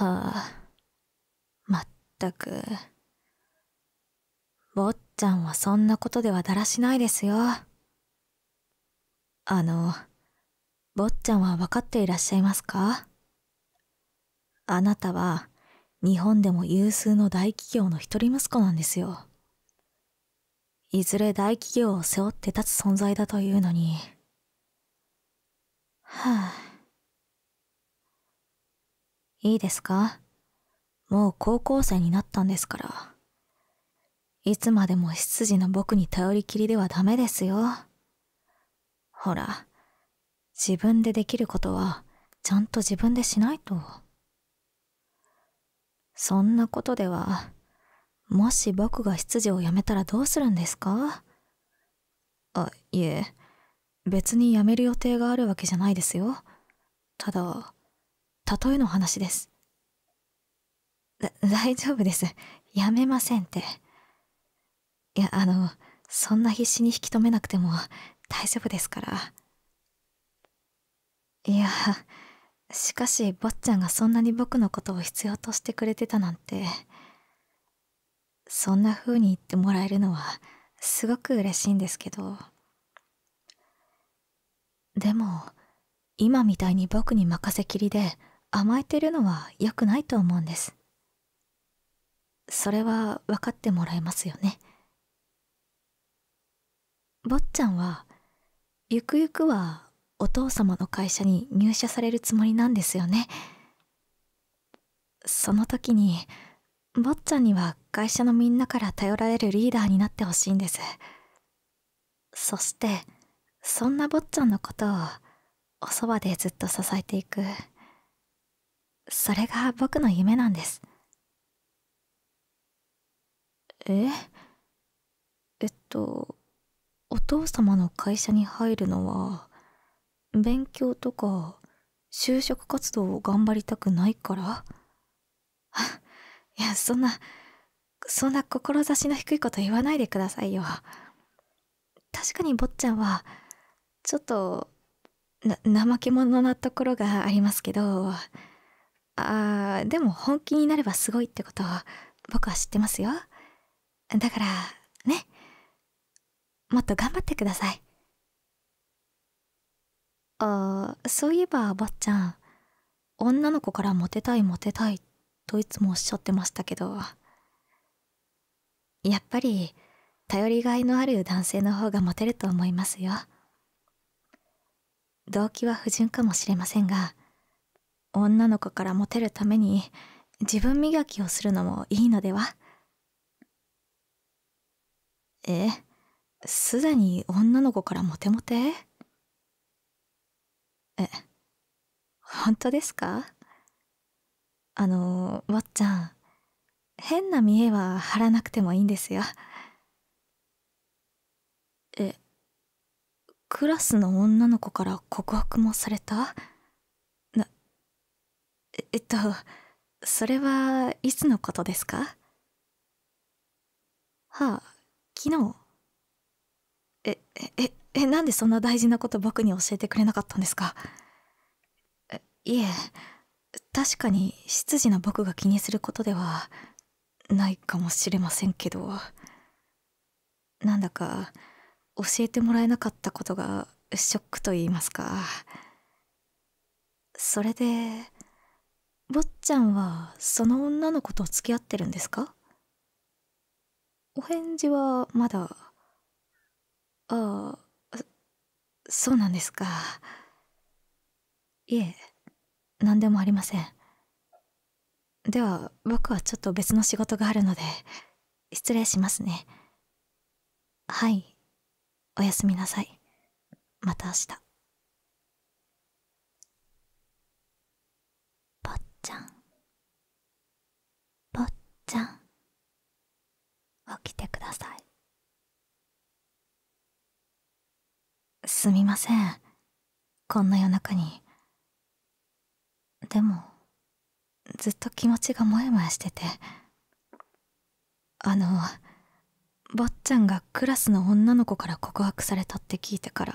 はあ、まったく。坊ちゃんはそんなことではだらしないですよ。あの、坊ちゃんは分かっていらっしゃいますかあなたは日本でも有数の大企業の一人息子なんですよ。いずれ大企業を背負って立つ存在だというのに。はあいいですかもう高校生になったんですから。いつまでも執事の僕に頼りきりではダメですよ。ほら、自分でできることはちゃんと自分でしないと。そんなことでは、もし僕が執事を辞めたらどうするんですかあ、いえ、別に辞める予定があるわけじゃないですよ。ただ、例えの話です。だ、大丈夫です。やめませんって。いや、あの、そんな必死に引き止めなくても大丈夫ですから。いや、しかし坊ちゃんがそんなに僕のことを必要としてくれてたなんて、そんな風に言ってもらえるのはすごく嬉しいんですけど。でも、今みたいに僕に任せきりで、甘えてるのは良くないと思うんですそれは分かってもらえますよね坊ちゃんはゆくゆくはお父様の会社に入社されるつもりなんですよねその時に坊ちゃんには会社のみんなから頼られるリーダーになってほしいんですそしてそんな坊ちゃんのことをおそばでずっと支えていくそれが僕の夢なんですええっとお父様の会社に入るのは勉強とか就職活動を頑張りたくないから いやそんなそんな志の低いこと言わないでくださいよ確かに坊ちゃんはちょっとな怠け者なところがありますけどあでも本気になればすごいってことを僕は知ってますよだからねもっと頑張ってくださいあそういえば坊ちゃん女の子からモテたいモテたいといつもおっしゃってましたけどやっぱり頼りがいのある男性の方がモテると思いますよ動機は不純かもしれませんが女の子からモテるために自分磨きをするのもいいのではえすでに女の子からモテモテえ本当ですかあのわっちゃん変な見えは張らなくてもいいんですよえクラスの女の子から告白もされたえっとそれはいつのことですかはあ昨日えええなんでそんな大事なこと僕に教えてくれなかったんですかいえ確かに執事の僕が気にすることではないかもしれませんけどなんだか教えてもらえなかったことがショックと言いますかそれで坊ちゃんはその女の子と付き合ってるんですかお返事はまだああそうなんですかいえ何でもありませんでは僕はちょっと別の仕事があるので失礼しますねはいおやすみなさいまた明日ちゃん坊ちゃん起きてくださいすみませんこんな夜中にでもずっと気持ちがモヤモヤしててあの坊ちゃんがクラスの女の子から告白されたって聞いてから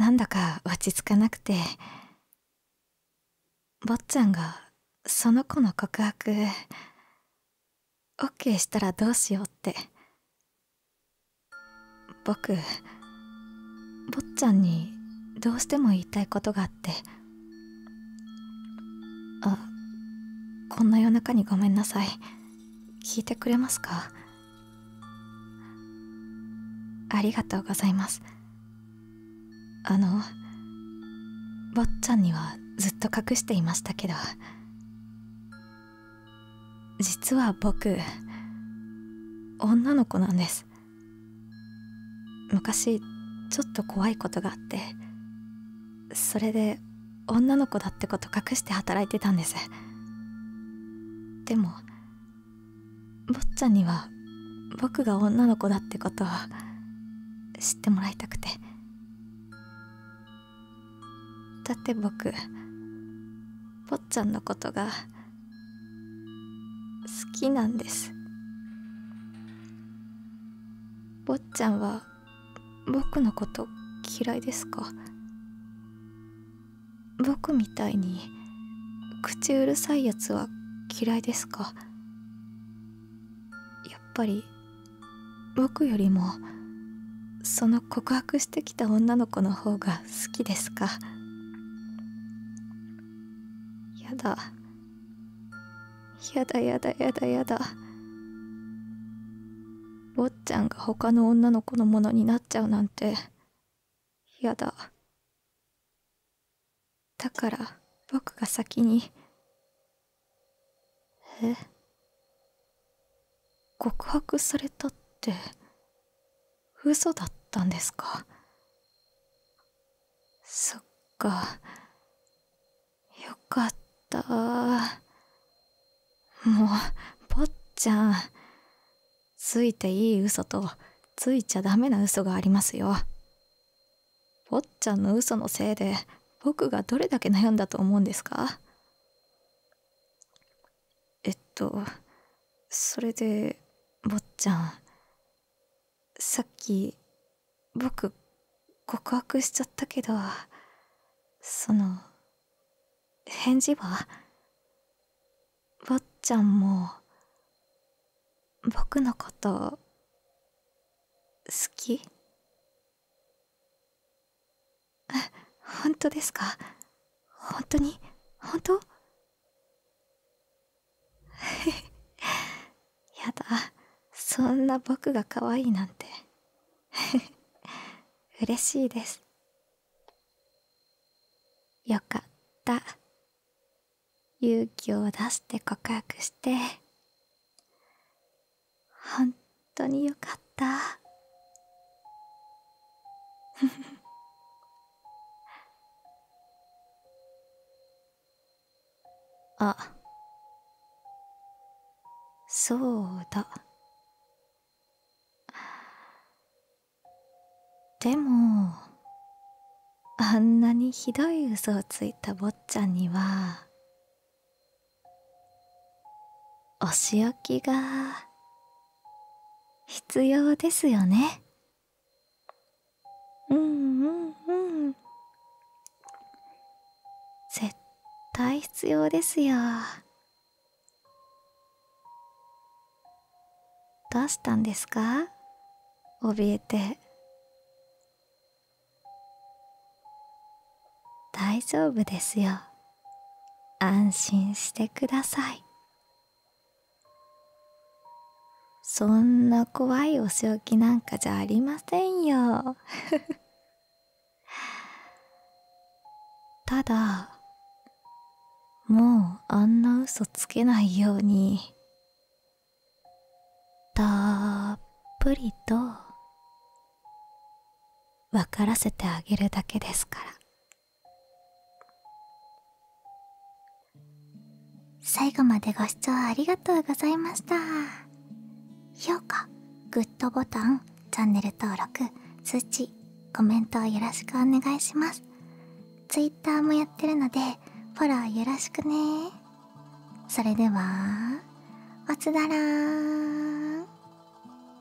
なんだか落ち着かなくて坊ちゃんがその子の告白 OK したらどうしようって僕坊ちゃんにどうしても言いたいことがあってあこんな夜中にごめんなさい聞いてくれますかありがとうございますあの坊ちゃんにはずっと隠していましたけど実は僕女の子なんです昔ちょっと怖いことがあってそれで女の子だってこと隠して働いてたんですでも坊ちゃんには僕が女の子だってことを知ってもらいたくてだって僕坊ちゃんのことが好きなんです坊ちゃんは僕のこと嫌いですか僕みたいに口うるさいやつは嫌いですかやっぱり僕よりもその告白してきた女の子の方が好きですかやだやだやだやだやだ坊ちゃんが他の女の子のものになっちゃうなんてやだだから僕が先にえ告白されたって嘘だったんですかそっかよかったったもう坊ちゃんついていい嘘とついちゃダメな嘘がありますよ坊ちゃんの嘘のせいで僕がどれだけ悩んだと思うんですかえっとそれで坊ちゃんさっき僕告白しちゃったけどその。返事は坊ちゃんも僕のこと好き本当ですか本当に本当 やだそんな僕が可愛いなんて 嬉しいですよかった。勇気を出して告白して本当によかった あそうだでもあんなにひどい嘘をついた坊ちゃんにはお仕置きが必要ですよねうんうんうん絶対必要ですよ出したんですか怯えて大丈夫ですよ安心してくださいそんな怖いお仕置きなんかじゃありませんよ ただもうあんな嘘つけないようにたっぷりと分からせてあげるだけですから最後までご視聴ありがとうございました。評価グッドボタンチャンネル登録通知コメントをよろしくお願いします Twitter もやってるのでフォローよろしくねそれではおつだらー